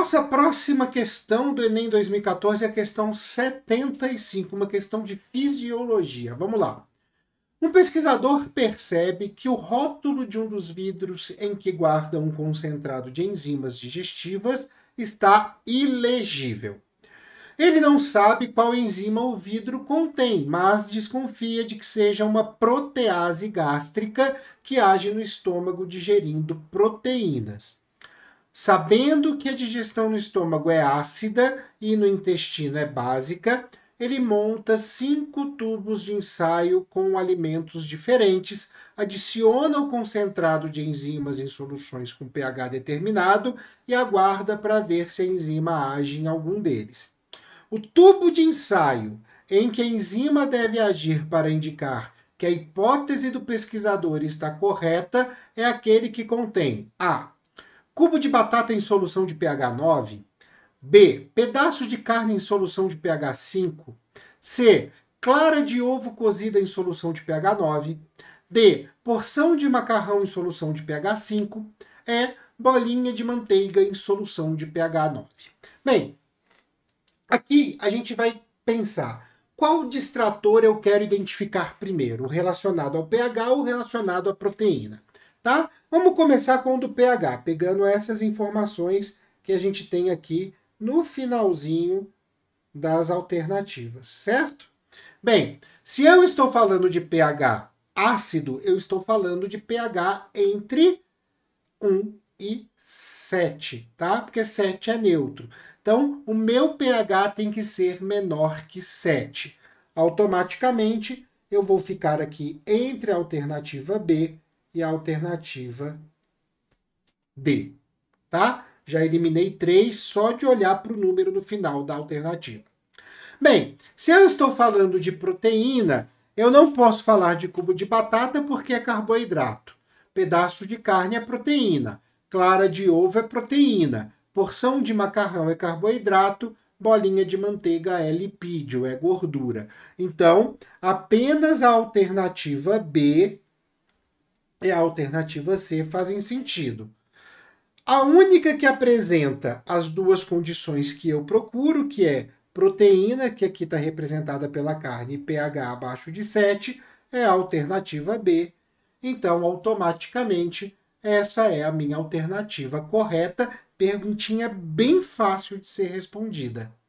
Nossa próxima questão do Enem 2014 é a questão 75, uma questão de fisiologia. Vamos lá. Um pesquisador percebe que o rótulo de um dos vidros em que guarda um concentrado de enzimas digestivas está ilegível. Ele não sabe qual enzima o vidro contém, mas desconfia de que seja uma protease gástrica que age no estômago digerindo proteínas. Sabendo que a digestão no estômago é ácida e no intestino é básica, ele monta cinco tubos de ensaio com alimentos diferentes, adiciona o concentrado de enzimas em soluções com pH determinado e aguarda para ver se a enzima age em algum deles. O tubo de ensaio, em que a enzima deve agir para indicar que a hipótese do pesquisador está correta, é aquele que contém A Cubo de batata em solução de pH 9. B. Pedaço de carne em solução de pH 5. C. Clara de ovo cozida em solução de pH 9. D. Porção de macarrão em solução de pH 5. E. Bolinha de manteiga em solução de pH 9. Bem, aqui a gente vai pensar qual distrator eu quero identificar primeiro, relacionado ao pH ou relacionado à proteína, tá? Vamos começar com o do pH, pegando essas informações que a gente tem aqui no finalzinho das alternativas, certo? Bem, se eu estou falando de pH ácido, eu estou falando de pH entre 1 e 7, tá? Porque 7 é neutro. Então, o meu pH tem que ser menor que 7. Automaticamente, eu vou ficar aqui entre a alternativa B e a alternativa D, tá? Já eliminei 3 só de olhar para o número no final da alternativa. Bem, se eu estou falando de proteína, eu não posso falar de cubo de batata porque é carboidrato. Pedaço de carne é proteína. Clara de ovo é proteína. Porção de macarrão é carboidrato. Bolinha de manteiga é lipídio, é gordura. Então, apenas a alternativa B e a alternativa C fazem sentido. A única que apresenta as duas condições que eu procuro, que é proteína, que aqui está representada pela carne, pH abaixo de 7, é a alternativa B. Então, automaticamente, essa é a minha alternativa correta. Perguntinha bem fácil de ser respondida.